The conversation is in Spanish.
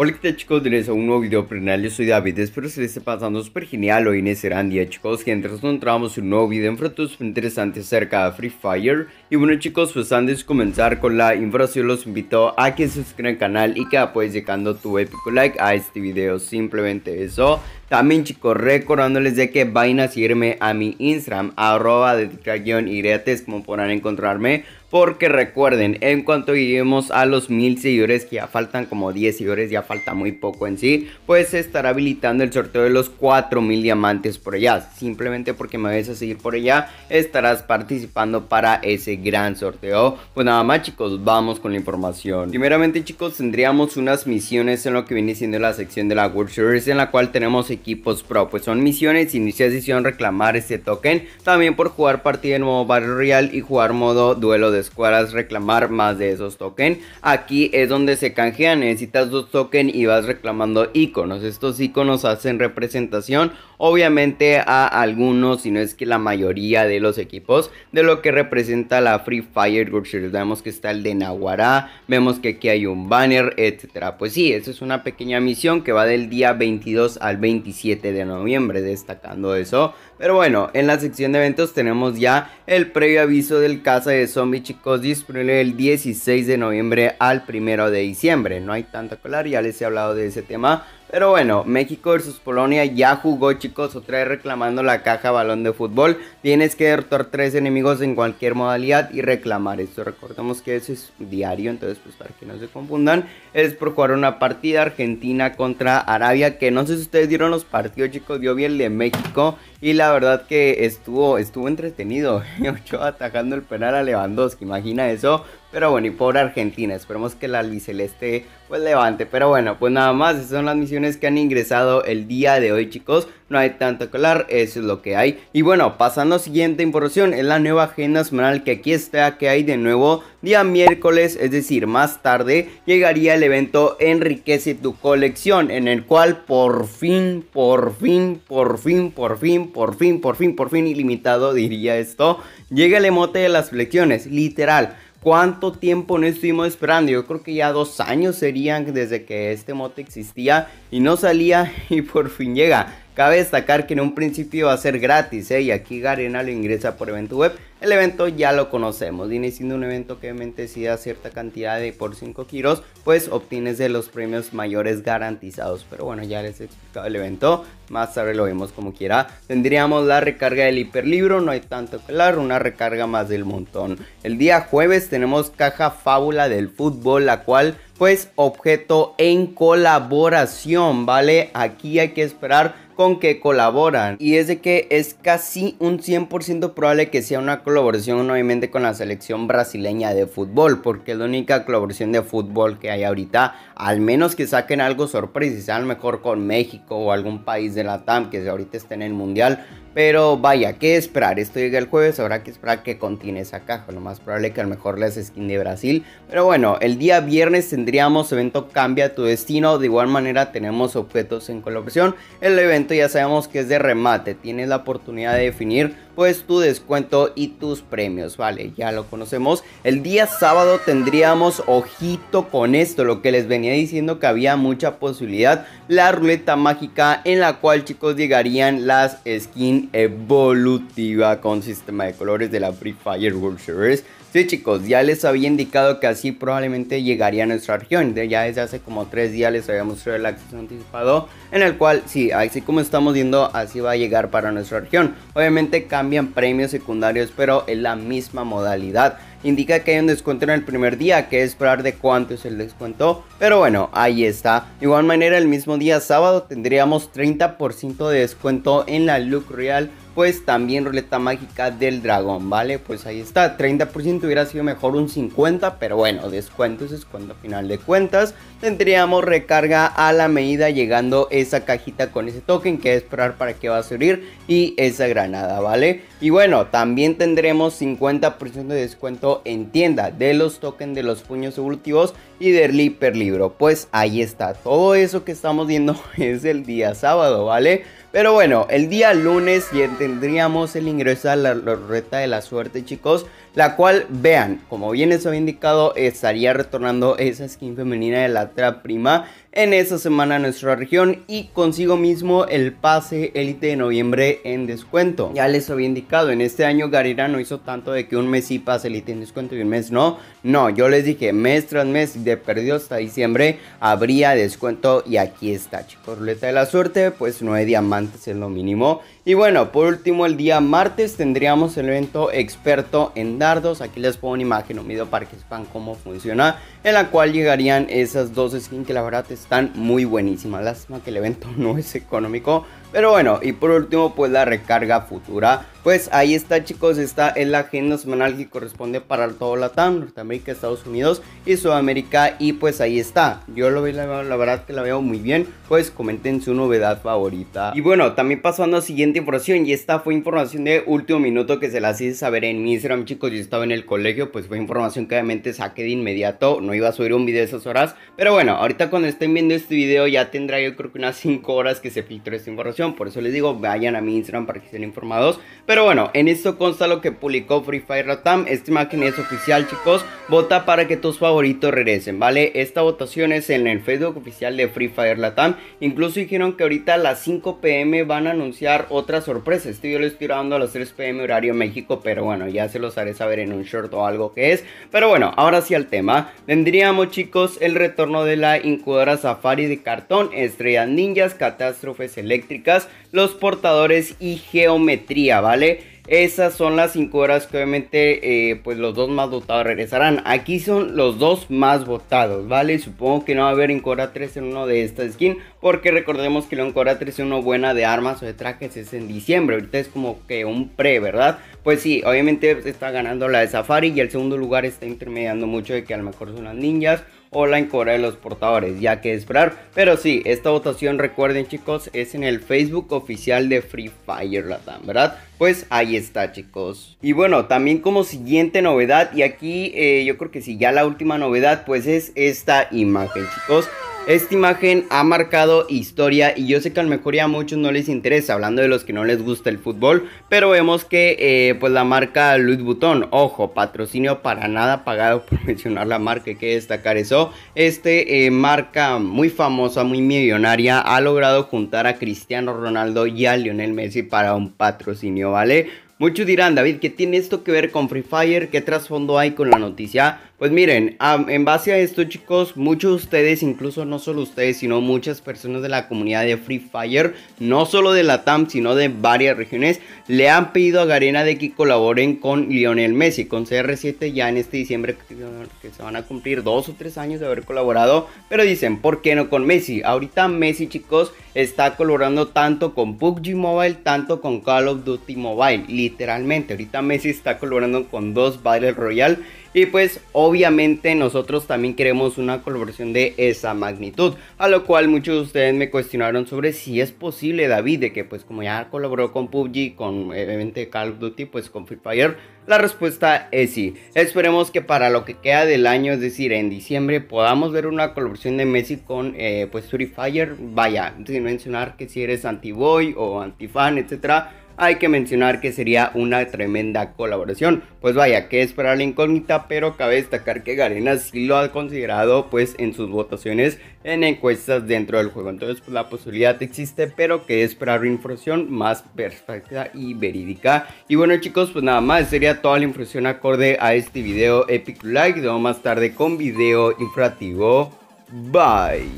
Hola qué tal chicos, bienvenidos a un nuevo video prenal, yo soy David, espero se les esté pasando súper genial hoy en este chicos que mientras nos encontramos un nuevo video en frutos interesante acerca de Free Fire y bueno chicos pues antes de comenzar con la información los invito a que se suscriban al canal y que apoyes dejando tu épico like a este video, simplemente eso también chicos, recordándoles de que vayan a seguirme a mi Instagram, arroba de iretes, como podrán encontrarme. Porque recuerden, en cuanto lleguemos a los mil seguidores, que ya faltan como 10 seguidores, ya falta muy poco en sí, pues se estará habilitando el sorteo de los 4000 diamantes por allá. Simplemente porque me vayas a seguir por allá, estarás participando para ese gran sorteo. Pues nada más chicos, vamos con la información. Primeramente chicos, tendríamos unas misiones en lo que viene siendo la sección de la World Series, en la cual tenemos equipos pro. Pues son misiones, inicias decisión reclamar este token. También por jugar partida en modo barrio real y jugar modo duelo de escuadras, reclamar más de esos token, Aquí es donde se canjea necesitas dos token y vas reclamando iconos. Estos iconos hacen representación, obviamente, a algunos, si no es que la mayoría de los equipos, de lo que representa la Free Fire Group Vemos que está el de Nahuará, vemos que aquí hay un banner, etcétera. Pues sí, eso es una pequeña misión que va del día 22 al 20 de noviembre, destacando eso. Pero bueno, en la sección de eventos tenemos ya el previo aviso del Casa de Zombies, chicos, disponible El 16 de noviembre al 1 de diciembre. No hay tanta colar, ya les he hablado de ese tema. Pero bueno, México versus Polonia ya jugó, chicos. Otra vez reclamando la caja balón de fútbol. Tienes que derrotar tres enemigos en cualquier modalidad y reclamar esto. Recordemos que eso es diario, entonces, pues para que no se confundan, es por jugar una partida Argentina contra Arabia. Que no sé si ustedes dieron los partidos, chicos. Yo vi el de México y la verdad que estuvo, estuvo entretenido. yo atajando el penal a Lewandowski. Imagina eso. Pero bueno, y por Argentina, esperemos que la esté pues levante. Pero bueno, pues nada más, esas son las misiones que han ingresado el día de hoy, chicos. No hay tanto que hablar, eso es lo que hay. Y bueno, pasando a siguiente información, es la nueva agenda semanal que aquí está, que hay de nuevo día miércoles, es decir, más tarde llegaría el evento Enriquece tu colección, en el cual por fin, por fin, por fin, por fin, por fin, por fin, por fin, ilimitado diría esto, llega el emote de las flexiones, literal cuánto tiempo no estuvimos esperando. Yo creo que ya dos años serían desde que este mote existía y no salía y por fin llega. Cabe destacar que en un principio va a ser gratis ¿eh? y aquí Garena lo ingresa por evento web. El evento ya lo conocemos, viene siendo un evento que obviamente si da cierta cantidad de por 5 kilos, pues obtienes de los premios mayores garantizados. Pero bueno, ya les he explicado el evento, más tarde lo vemos como quiera. Tendríamos la recarga del hiperlibro, no hay tanto que hablar, una recarga más del montón. El día jueves tenemos caja fábula del fútbol, la cual pues objeto en colaboración, ¿vale? Aquí hay que esperar con que colaboran. Y es de que es casi un 100% probable que sea una colaboración nuevamente... con la selección brasileña de fútbol. Porque es la única colaboración de fútbol que hay ahorita. Al menos que saquen algo sorpresa y lo mejor con México o algún país de la TAM que ahorita esté en el mundial. Pero vaya, ¿qué esperar? Esto llega el jueves, habrá que esperar que contiene esa caja. Lo más probable que a lo mejor les skin de Brasil. Pero bueno, el día viernes tendríamos evento Cambia tu destino. De igual manera tenemos objetos en colaboración. El evento ya sabemos que es de remate. Tienes la oportunidad de definir pues tu descuento y tus premios, vale, ya lo conocemos. El día sábado tendríamos ojito con esto, lo que les venía diciendo que había mucha posibilidad, la ruleta mágica en la cual chicos llegarían las skin evolutiva con sistema de colores de la Free Fire World Series Sí, chicos, ya les había indicado que así probablemente llegaría a nuestra región. Ya desde hace como tres días les había mostrado el acceso anticipado, en el cual, sí, así como estamos viendo, así va a llegar para nuestra región. Obviamente cambian premios secundarios, pero es la misma modalidad. Indica que hay un descuento en el primer día, que es esperar de cuánto es el descuento. Pero bueno, ahí está. De igual manera, el mismo día sábado tendríamos 30% de descuento en la Look Real pues también ruleta mágica del dragón, ¿vale? Pues ahí está, 30% hubiera sido mejor un 50%, pero bueno, descuento es descuento final de cuentas. Tendríamos recarga a la medida llegando esa cajita con ese token que esperar para que va a subir y esa granada, ¿vale? Y bueno, también tendremos 50% de descuento en tienda de los tokens de los puños evolutivos y del libro Pues ahí está, todo eso que estamos viendo es el día sábado, ¿vale? Pero bueno, el día lunes ya tendríamos el ingreso a la, ruleta de la suerte, chicos. La cual, vean, como bien les había indicado, estaría retornando esa skin femenina de la trap prima en esa semana nuestra región y consigo mismo el pase élite de noviembre en descuento. Ya les había indicado, en este año Garira no hizo tanto de que un mes y pase élite en descuento y un mes no. No, yo les dije mes tras mes de perdido hasta diciembre habría descuento y aquí está, chicos. Ruleta de la suerte, pues no día diamantes antes en lo mínimo y bueno, por último, el día martes tendríamos el evento experto en dardos. Aquí les pongo una imagen, un video para que sepan cómo funciona. En la cual llegarían esas dos skins que la verdad están muy buenísimas. Lástima que el evento no es económico. Pero bueno, y por último, pues la recarga futura. Pues ahí está, chicos. está en la agenda semanal que corresponde para todo Latam, Norteamérica, Estados Unidos y Sudamérica. Y pues ahí está. Yo lo veo, la, verdad que la veo muy bien. Pues comenten su novedad favorita. Y bueno, también pasando a siguiente información y esta fue información de último minuto que se las hice saber en mi Instagram, chicos. Yo estaba en el colegio, pues fue información que obviamente saqué de inmediato. No iba a subir un video esas horas, pero bueno, ahorita cuando estén viendo este video ya tendrá yo creo que unas 5 horas que se filtró esta información. Por eso les digo, vayan a mi Instagram para que estén informados. Pero bueno, en esto consta lo que publicó Free Fire Latam Esta imagen es oficial, chicos. Vota para que tus favoritos regresen, ¿vale? Esta votación es en el Facebook oficial de Free Fire Latam. Incluso dijeron que ahorita a las 5 pm van a anunciar otra otra sorpresa. Este yo lo estoy grabando a las 3 pm horario México, pero bueno, ya se los haré saber en un short o algo que es. Pero bueno, ahora sí al tema. Vendríamos, chicos el retorno de la incubadora Safari de cartón, estrellas ninjas, catástrofes eléctricas, los portadores y geometría, ¿vale? Esas son las 5 horas que obviamente eh, pues los dos más votados regresarán. Aquí son los dos más votados, ¿vale? Supongo que no va a haber Encora 3 en uno de esta skin. Porque recordemos que la Encora 3 en uno buena de armas o de trajes es en diciembre. Ahorita es como que un pre, ¿verdad? Pues sí, obviamente está ganando la de Safari. Y el segundo lugar está intermediando mucho de que a lo mejor son las ninjas o la encora de los portadores, ya que esperar. Pero sí, esta votación, recuerden chicos, es en el Facebook oficial de Free Fire Latam, ¿verdad? Pues ahí está chicos. Y bueno, también como siguiente novedad, y aquí eh, yo creo que sí, ya la última novedad, pues es esta imagen chicos. Esta imagen ha marcado historia y yo sé que a lo mejor ya a muchos no les interesa, hablando de los que no les gusta el fútbol, pero vemos que eh, pues la marca Luis Vuitton, ojo, patrocinio para nada pagado por mencionar la marca, que destacar eso, este eh, marca muy famosa, muy millonaria, ha logrado juntar a Cristiano Ronaldo y a Lionel Messi para un patrocinio, ¿vale? Muchos dirán, David, ¿qué tiene esto que ver con Free Fire? ¿Qué trasfondo hay con la noticia? Pues miren, en base a esto chicos, muchos de ustedes, incluso no solo ustedes, sino muchas personas de la comunidad de Free Fire, no solo de la TAM, sino de varias regiones, le han pedido a Garena de que colaboren con Lionel Messi, con CR7 ya en este diciembre que se van a cumplir dos o tres años de haber colaborado, pero dicen, ¿por qué no con Messi? Ahorita Messi chicos está colaborando tanto con PUBG Mobile, tanto con Call of Duty Mobile literalmente. Ahorita Messi está colaborando con dos Battle Royale. Y pues obviamente nosotros también queremos una colaboración de esa magnitud. A lo cual muchos de ustedes me cuestionaron sobre si es posible David, de que pues como ya colaboró con PUBG, con eh, obviamente Call of Duty, pues con Free Fire. La respuesta es sí. Esperemos que para lo que queda del año, es decir, en diciembre, podamos ver una colaboración de Messi con eh, pues Free Fire. Vaya, sin mencionar que si eres anti-boy o anti-fan, etcétera hay que mencionar que sería una tremenda colaboración. Pues vaya, que esperar la incógnita, pero cabe destacar que Garena sí lo ha considerado pues en sus votaciones en encuestas dentro del juego. Entonces pues, la posibilidad existe, pero que esperar información más perfecta y verídica. Y bueno chicos, pues nada más, sería toda la información acorde a este video Epic Like. Nos vemos más tarde con video informativo. Bye.